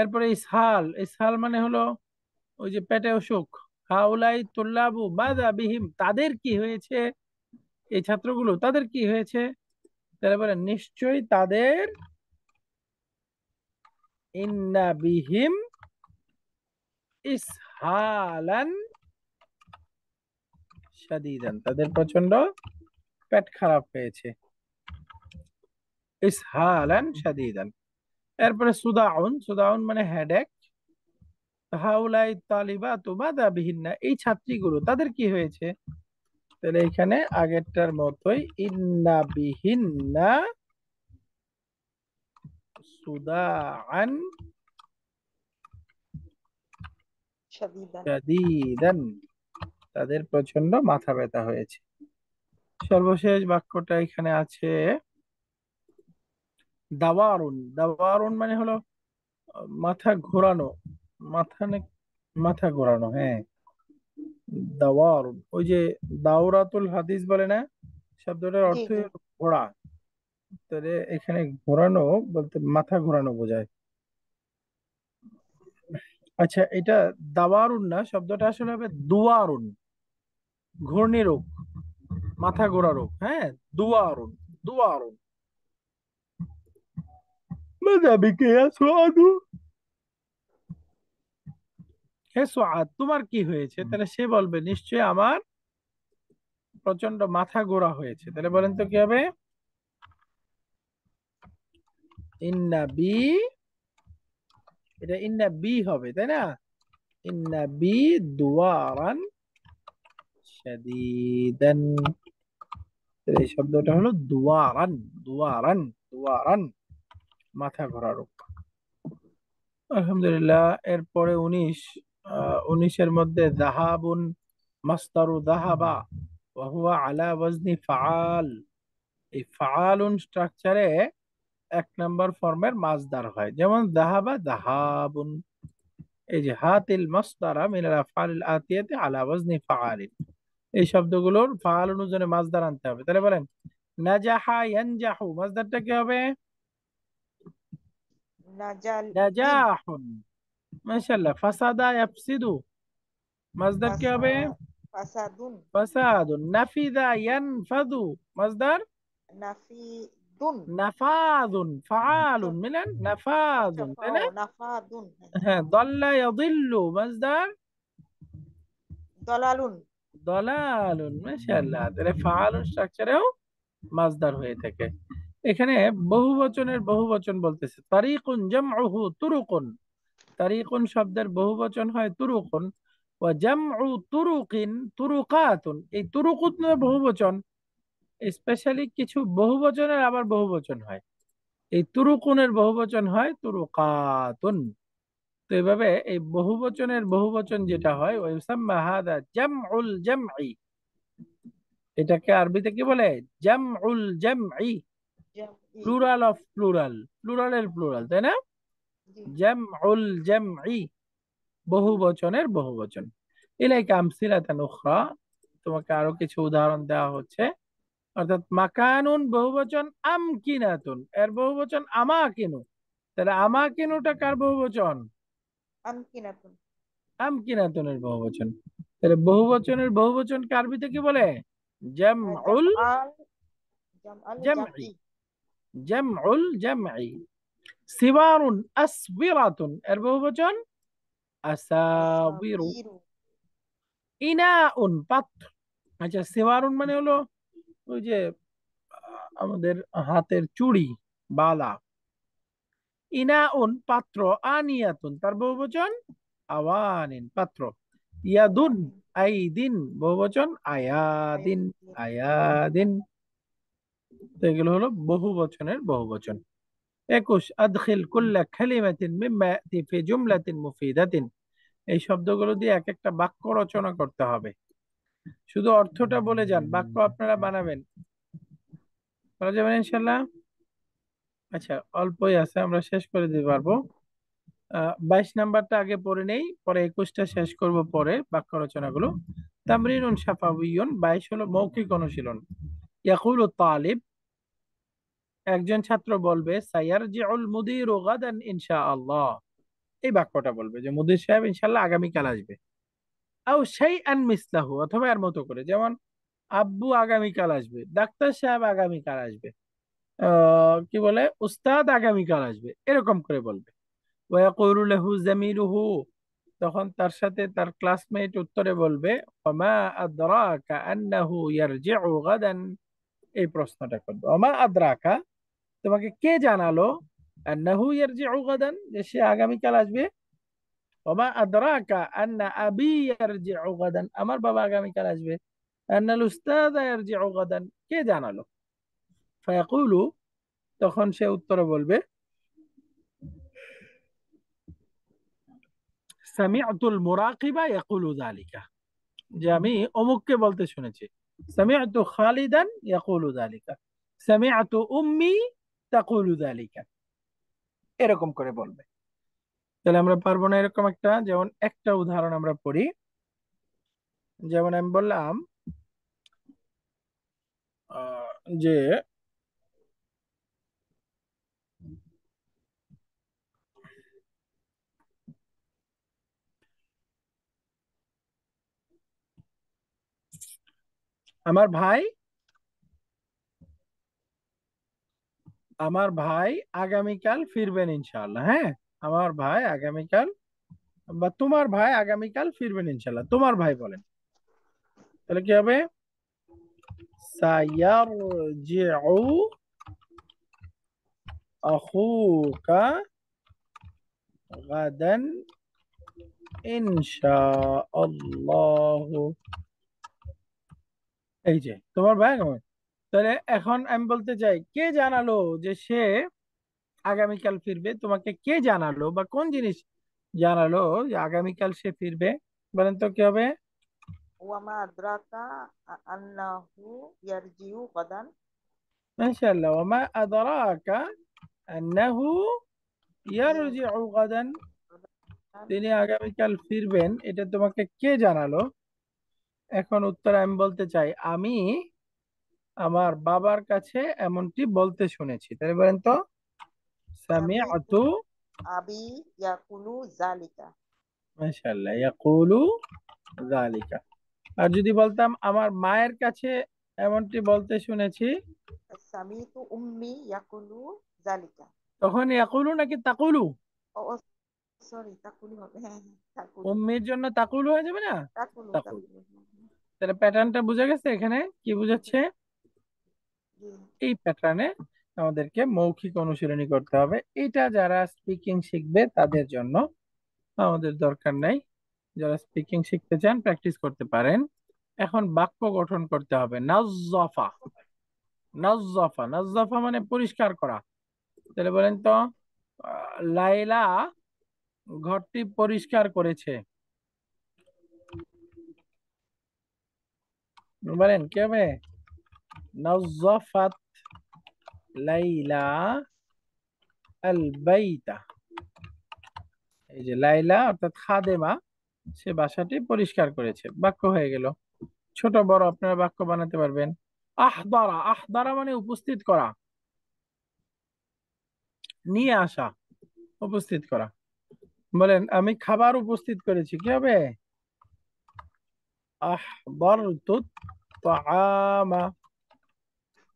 এরপরে ইসহাল ইসহাল মানে হলো ওই যে পেটে অসুখ হাউলাই তুল্লাবু বাদা বিহিম তাদের কি হয়েছে এই ছাত্রগুলো তাদের কি হয়েছে তারপরে নিশ্চয়ই তাদের ইন্না বিহিম ইসহালান সাদিদান তাদের প্রচন্ড পেট খারাপ হয়েছে ইসহালান শাদিদান এরপরে সুদাউন সুদাউন মানে হেডেক হাউলাই তালিবা তো তুবাদা বিহিন্না এই ছাত্রীগুলো তাদের কি হয়েছে তাহলে এখানে আগেরটার মতোই ইন্না বিহিন্না সুদাআন শাদিদান তাদের প্রচন্ড মাথা ব্যথা হয়েছে সর্বশেষ বাক্যটা এখানে আছে দাবারুন দাবারুন মানে হলো মাথা ঘোরানো মাথা মাথা ঘোরানো হ্যাঁ দাওয়ারুন ওই যে দাওরাতুল হাদিস বলে না শব্দটার অর্থ ঘোরা তাহলে এখানে ঘোরানো বলতে মাথা ঘোরানো বোঝায় আচ্ছা এটা দাওয়ারুন না শব্দটা আসলে হবে দুয়ারুন ঘূর্ণিরূপ মাথা গোড়া রোগ হ্যাঁ দুয়ারুন দুয়ারুন ماذا بك يا হে সোয়াদ তোমার কি হয়েছে তাহলে সে বলবে নিশ্চয় আমার প্রচন্ড মাথা গোড়া হয়েছে তাহলে বলেন তো কি হবে ইন্না বি এটা ইন্না বি হবে তাই না ইন্না বি দুয়ারান শাদিদান এই শব্দটা হলো দুয়ারান দুয়ারান দুয়ারান মাথা ঘোরারো আলহামদুলিল্লাহ এরপরে উনিশ উনিশের মধ্যে দাহাবুন মাস্তারু দাহাবা ওয়াহুয়া আলা ওয়াজনি ফাল এই ফালুন স্ট্রাকচারে এক নম্বর ফর্মের মাজদার হয় যেমন দাহাবা দাহাবুন এই যে হাতিল মাস্তারা মিনাল ফাল আতিয়াতে আলা ওয়াজনি ফাল এই শব্দগুলোর ফাল অনুযায়ী মাসদার আনতে হবে তাহলে বলেন নাজাহা ইয়ানজাহু মাসদারটা কি হবে নাজাল নাজাহুন মাশাআল্লাহ ফাসাদা ইয়াফসিদু মাসদার কি হবে ফাসাদুন ফাসাদুন নাফিদা ইয়ানফাদু মাসদার নাফিদুন নাফাদুন ফাআলুন মিলান নাফাদুন তাই না নাফাদুন হ্যাঁ দাল্লা ইয়াদিল্লু মাসদার দালালুন দলালুন মাশাআল্লাহ তাহলে ফাআলুন স্ট্রাকচারেও মাজদার হয়ে থাকে এখানে বহু বচনের বহু বচন বলতেছে তারিকুন জামউহু তুরুকুন তারিকুন শব্দের বহু বচন হয় তুরুকুন ও জামউ তুরুকিন তুরুকাতুন এই তুরুকুত বহু বচন স্পেশালি কিছু বহু বচনের আবার বহু বচন হয় এই তুরুকুনের বহু বচন হয় তুরুকাতুন তো এইভাবে এই বহুবচনের বহুবচন যেটা হয় ওয়াইসাম্মা হাদা জামউল জামঈ এটাকে আরবিতে কি বলে জামউল জামঈ প্লুরাল অফ প্লুরাল প্লুরালের প্লুরাল তাই না জামউল জামঈ বহুবচনের বহুবচন ইলাইকা আমসিলাতান উখরা তোমাকে আরো কিছু উদাহরণ দেওয়া হচ্ছে অর্থাৎ মাকানুন বহুবচন আমকিনাতুন এর বহুবচন আমাকিনু তাহলে আমাকিনুটা কার বহুবচন আমকিনাতুনের বহুবচন তাহলে বহুবচনের বহুবচন কি বলে জামউল জামই জামউল জামই সিবারুন আসবিরাতুন এর বহুবচন আসাবিরু ইনাউন পাত্র আচ্ছা সিবারুন মানে হলো ওই যে আমাদের হাতের চুড়ি বালা ইনাউন পাত্র আনিয়াতুন তার বহুবচন আওয়ানিন পাত্র ইয়াদুন আইদিন বহুবচন আয়াদিন আয়াদিন এগুলো হলো বহু বচনের বহু বচন একুশ আদখিল কুল্লা খালিমাতিন মিম্মাতি ফি জুমলাতিন মুফিদাতিন এই শব্দগুলো দিয়ে এক একটা বাক্য রচনা করতে হবে শুধু অর্থটা বলে যান বাক্য আপনারা বানাবেন বলা যাবেন আচ্ছা অল্পই আছে আমরা শেষ করে দিতে পারবো বাইশ নাম্বারটা আগে পড়ে নেই পরে একুশটা শেষ করব পরে বাক্য রচনাগুলো তামরিনুন সাফাউইয়ন বাইশ হলো মৌখিক অনুশীলন ইয়াকুল তালিব একজন ছাত্র বলবে সাইয়ার যে গাদান ইনশা আল্লাহ এই বাক্যটা বলবে যে মুদির সাহেব ইনশাল্লাহ আগামীকাল আসবে আও সেই আন মিসলাহু অথবা এর মতো করে যেমন আব্বু আগামীকাল আসবে ডাক্তার সাহেব আগামীকাল আসবে কি বলে উস্তাদ আগামীকাল আসবে এরকম করে বলবে তখন তার সাথে তার ক্লাসমেট উত্তরে বলবে এই প্রশ্নটা করবে অমা আদ্রাকা তোমাকে কে জানালো আন্নাহু যে সে আগামীকাল আসবে ওমা আদরাকা আন্না আবি আমার বাবা আগামীকাল আসবে আন্নাল উস্তাদ কে জানালো ফায়াকুলু তখন সে উত্তর বলবে ইয়াকুলু যে আমি অমুককে বলতে শুনেছি খালিদান ইয়াকুলু উম্মি তাকুলু এরকম করে বলবে তাহলে আমরা পারবো না এরকম একটা যেমন একটা উদাহরণ আমরা পড়ি যেমন আমি বললাম যে আমার ভাই আমার ভাই আগামী কাল ফিরবেন ইনশাআল্লাহ হ্যাঁ আমার ভাই আগামী কাল বা তোমার ভাই আগামী কাল ফিরবেন ইনশাআল্লাহ তোমার ভাই বলেন তাহলে কি হবে সায়ারজিউ আখুকা গাদান ইনশাআল্লাহ এই যে তোমার ব্যাগ আমার তাহলে এখন আমি বলতে চাই কে জানালো যে সে আগামীকাল ফিরবে তোমাকে কে জানালো বা কোন জিনিস জানালো যে আগামীকাল সে ফিরবে বলেন তো কি হবে আদ্রাকা তিনি আগামীকাল ফিরবেন এটা তোমাকে কে জানালো এখন উত্তরে আমি বলতে চাই আমি আমার বাবার কাছে এমনটি বলতে শুনেছি তাই বলেন তো সামিআতু আবি ইয়াকুলু যালিকা মাশাআল্লাহ ইয়াকুলু যালিকা আর যদি বলতাম আমার মায়ের কাছে এমনটি বলতে শুনেছি সামিতু উম্মি ইয়াকুলু জালিকা তখন ইয়াকুলু নাকি তাকুলু সরি তাকুলু হবে হ্যাঁ, হ্যাঁ উম্মির জন্য তাকুলু হয়ে যাবে না তাকুলু হ্যাঁ। তাহলে প্যাটার্নটা বোঝা গেছে এখানে কি বুঝাচ্ছে এই প্যাটার্নে আমাদেরকে মৌখিক অনুশীলনী করতে হবে এটা যারা স্পিকিং শিখবে তাদের জন্য আমাদের দরকার নাই যারা স্পিকিং শিখতে চান প্র্যাকটিস করতে পারেন এখন বাক্য গঠন করতে হবে নাজফা নাজফা নাজফা মানে পরিষ্কার করা তাহলে বলেন তো লাইলা ঘরটি পরিষ্কার করেছে কি হবে নজফাত লাইলা আল বাইতা এই যে লাইলা অর্থাৎ খাদেমা সে বাসাটি পরিষ্কার করেছে বাক্য হয়ে গেল ছোট বড় আপনারা বাক্য বানাতে পারবেন আহদারা আহদারা মানে উপস্থিত করা নিয়ে আসা উপস্থিত করা বলেন আমি খাবার উপস্থিত করেছি কি হবে আহবারতু তাআমা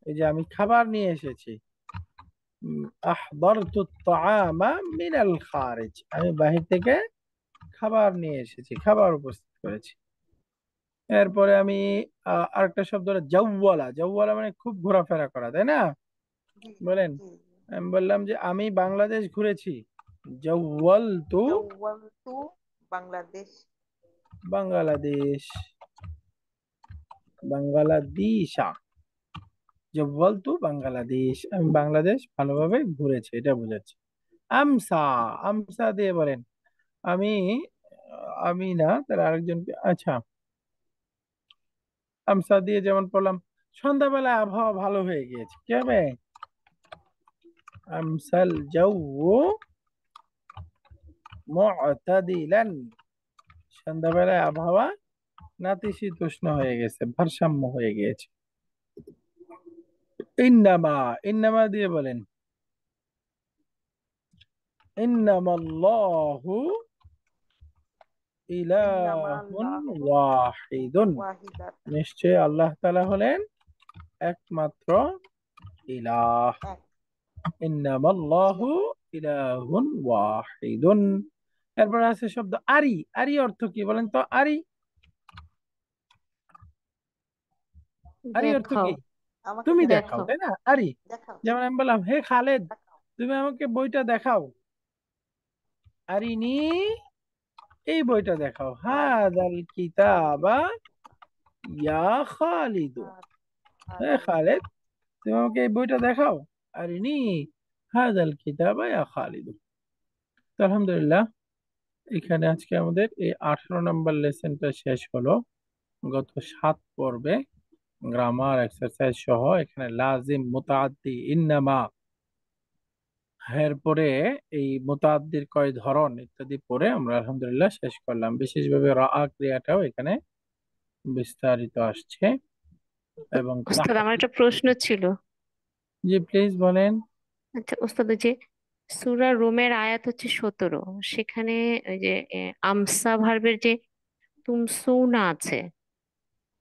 এই যে আমি খাবার নিয়ে এসেছি আহবারতু তাআমা মিনাল খারিজ আমি বাহির থেকে খাবার নিয়ে এসেছি খাবার উপস্থিত করেছি এরপরে আমি আরেকটা শব্দ হলো জাউওয়ালা জাউওয়ালা মানে খুব ঘোরাফেরা করা তাই না বলেন আমি বললাম যে আমি বাংলাদেশ ঘুরেছি জাউওয়ালতু জাউওয়ালতু বাংলাদেশ বাংলাদেশ বাংলাদেশা জব্বল তু বাংলাদেশ আমি বাংলাদেশ ভালোভাবে ঘুরেছে এটা বোঝাচ্ছে আমসা আমসা দিয়ে বলেন আমি আমি না তার আরেকজন আচ্ছা আমসা দিয়ে যেমন পড়লাম সন্ধ্যাবেলা আবহাওয়া ভালো হয়ে গিয়েছে কি হবে আমসাল যাও মতাদিলেন সন্ধ্যাবেলায় আবহাওয়া নাতিশীতোষ্ণ হয়ে গেছে ভারসাম্য হয়ে গিয়েছে ইন্নামা ইন্নামা দিয়ে বলেন ইন্নামাল্লাহু ইলাহুন ওয়াহিদুন নিশ্চয় আল্লাহ তাআলা হলেন একমাত্র ইলাহ ইন্নামাল্লাহু ইলাহুন ওয়াহিদুন এরপর আছে শব্দ আরি আরি অর্থ কি বলেন তো আরি আরে অর্থ কি তুমি দেখাও তাই না আরি যেমন আমি বললাম হে খালেদ তুমি আমাকে বইটা দেখাও আরিনি এই বইটা দেখাও হাদাল কিতাবা ইয়া খালিদ হ্যাঁ, হে খালেদ তুমি আমাকে এই বইটা দেখাও হাদাল কিতাবা ইয়া খালিদ আলহামদুলিল্লাহ এখানে আজকে আমাদের এই আঠারো নম্বর লেসনটা শেষ হলো গত সাত পর্বে গ্রামার এক্সারসাইজ সহ এখানে লাজিম মোতাদ্দি ইন্নামা এরপরে এই মোতাদ্দির কয় ধরন ইত্যাদি পরে আমরা আলহামদুলিল্লাহ শেষ করলাম বিশেষভাবে রা ক্রিয়াটাও এখানে বিস্তারিত আসছে এবং আমার একটা প্রশ্ন ছিল জি প্লিজ বলেন আচ্ছা ওস্তাদ যে সুরা রোমের আয়াত হচ্ছে সতেরো সেখানে ওই যে আমসা ভার্বের যে তুমসুনা আছে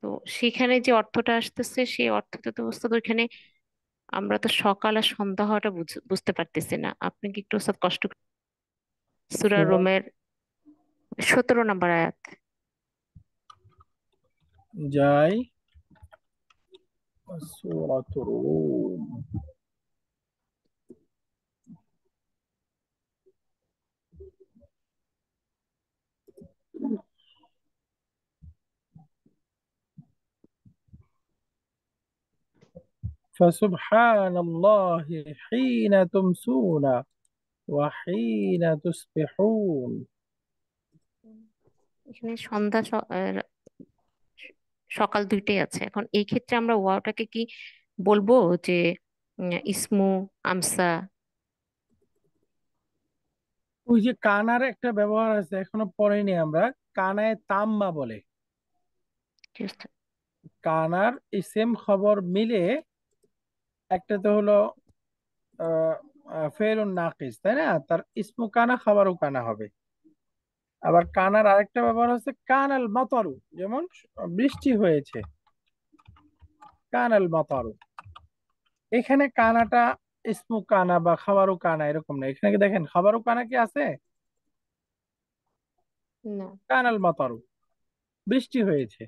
তো সেখানে যে অর্থটা আসতেছে সেই অর্থটা তো ওস্তাদ ওইখানে আমরা তো সকাল আর সন্ধ্যা হওয়াটা বুঝতে পারতেছি না আপনি কি একটু কষ্ট সুরা রোমের সতেরো নম্বর আয়াত যাই সুরাত রোম فسبحان الله حين تمسون وحين تصبحون এখানে সন্ধ্যা সকাল দুইটাই আছে এখন এই ক্ষেত্রে আমরা ওয়াওটাকে কি বলবো যে ইসমু আমসা ওই যে কানার একটা ব্যবহার আছে এখনো পরেনি আমরা কানায় তাম্মা বলে কানার ইসেম সেম খবর মিলে একটা তো হলো ফেরুন নাকিস তাই না তার ইসমু কানা খাবারও কানা হবে আবার কানার আরেকটা ব্যবহার হচ্ছে কানাল মাতারু যেমন বৃষ্টি হয়েছে কানাল মাতারু এখানে কানাটা ইসমু কানা বা খাবারও কানা এরকম না এখানে কি দেখেন খাবারও কানা কি আছে কানাল মাতারু বৃষ্টি হয়েছে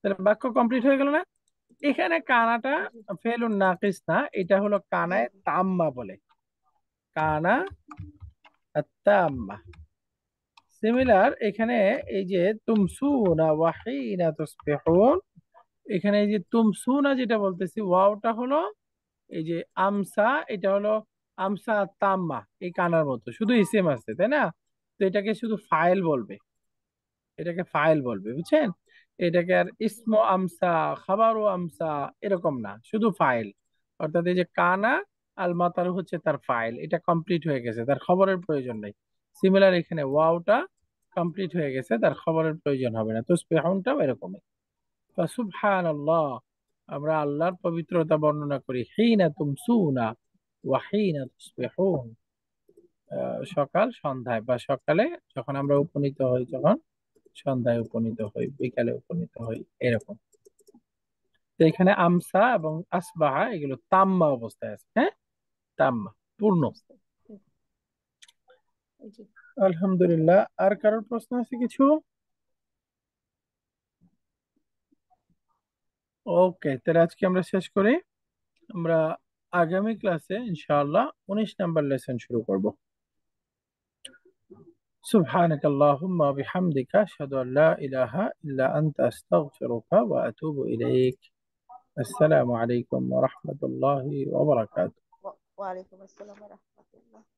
তাহলে বাক্য কমপ্লিট হয়ে গেল না এখানে কানাটা ফেলুন নাকিস না এটা হলো কানায় তাম্মা বলে কানা তাম্মা সিমিলার এখানে এই যে তুমসুনা ওয়াহিনা তুসবিহুন এখানে এই যে না যেটা বলতেছি ওয়াওটা হলো এই যে আমসা এটা হলো আমসা তাম্মা এই কানার মতো শুধু ইসেম আছে তাই না তো এটাকে শুধু ফাইল বলবে এটাকে ফাইল বলবে বুঝছেন এটাকে আর ইসম আমসা খাবারও আমসা এরকম না শুধু ফাইল অর্থাৎ এই যে কানা আল মাতার হচ্ছে তার ফাইল এটা কমপ্লিট হয়ে গেছে তার খবরের প্রয়োজন নেই সিমিলার এখানে ওয়াওটা কমপ্লিট হয়ে গেছে তার খবরের প্রয়োজন হবে না তো স্পেহনটাও এরকমই বা আল্লাহ আমরা আল্লাহর পবিত্রতা বর্ণনা করি হেই না হিনা না ওয়াহিনা তুসবেহুন সকাল সন্ধ্যায় বা সকালে যখন আমরা উপনীত হই যখন সন্ধ্যায় উপনীত হই বিকালে উপনীত হই এরকম তো এখানে আমসা এবং আসবাহা এগুলো তাম্মা অবস্থায় আছে হ্যাঁ তাম্মা পূর্ণ আলহামদুলিল্লাহ আর কারোর প্রশ্ন আছে কিছু ওকে তাহলে আজকে আমরা শেষ করি আমরা আগামী ক্লাসে ইনশাআল্লাহ উনিশ নাম্বার লেসন শুরু করব سبحانك اللهم وبحمدك أشهد أن لا إله إلا أنت أستغفرك وأتوب إليك السلام عليكم ورحمة الله وبركاته وعليكم السلام ورحمة الله